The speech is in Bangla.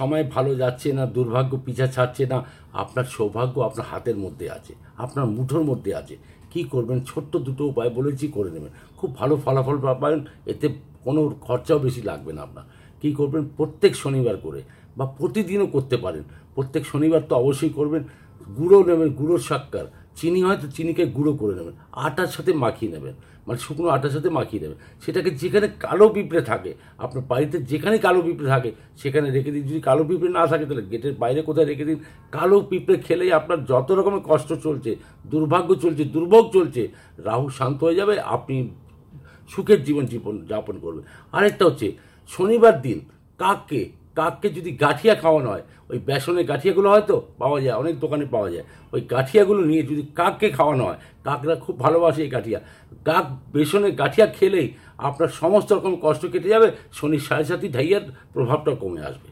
সময় ভালো যাচ্ছে না দুর্ভাগ্য পিছা ছাড়ছে না আপনার সৌভাগ্য আপনার হাতের মধ্যে আছে আপনার মুঠোর মধ্যে আছে কি করবেন ছোট্ট দুটো উপায় বলেছি করে নেবেন খুব ভালো ফলাফল পাবেন এতে কোনো খরচাও বেশি লাগবে না আপনার কী করবেন প্রত্যেক শনিবার করে বা প্রতিদিনও করতে পারেন প্রত্যেক শনিবার তো অবশ্যই করবেন গুঁড়ো নেবেন গুঁড়োর সাক্ষার চিনি হয় তো চিনিকে গুঁড়ো করে নেবেন আটার সাথে মাখিয়ে নেবেন মানে শুকনো আটার সাথে মাখিয়ে নেবেন সেটাকে যেখানে কালো পিঁপড়ে থাকে আপনার বাড়িতে যেখানে কালো পিঁপড়ে থাকে সেখানে রেখে দিন যদি কালো পিঁপড়ে না থাকে তাহলে গেটের বাইরে কোথায় রেখে দিন কালো পিঁপড়ে খেলেই আপনার যত রকমের কষ্ট চলছে দুর্ভাগ্য চলছে দুর্ভোগ চলছে রাহু শান্ত হয়ে যাবে আপনি সুখের জীবন জীবন যাপন করবেন আরেকটা হচ্ছে শনিবার দিন কাককে কাককে যদি গাঠিয়া খাওয়ানো হয় ওই বেসনের গাঠিয়াগুলো হয়তো পাওয়া যায় অনেক দোকানে পাওয়া যায় ওই গাঠিয়াগুলো নিয়ে যদি কাককে খাওয়ানো হয় কাকরা খুব ভালোবাসে এই গাঠিয়া কাক বেসনের গাঠিয়া খেলেই আপনার সমস্ত রকম কষ্ট কেটে যাবে শনির সাড়ে সাথে ধাইয়ার প্রভাবটা কমে আসবে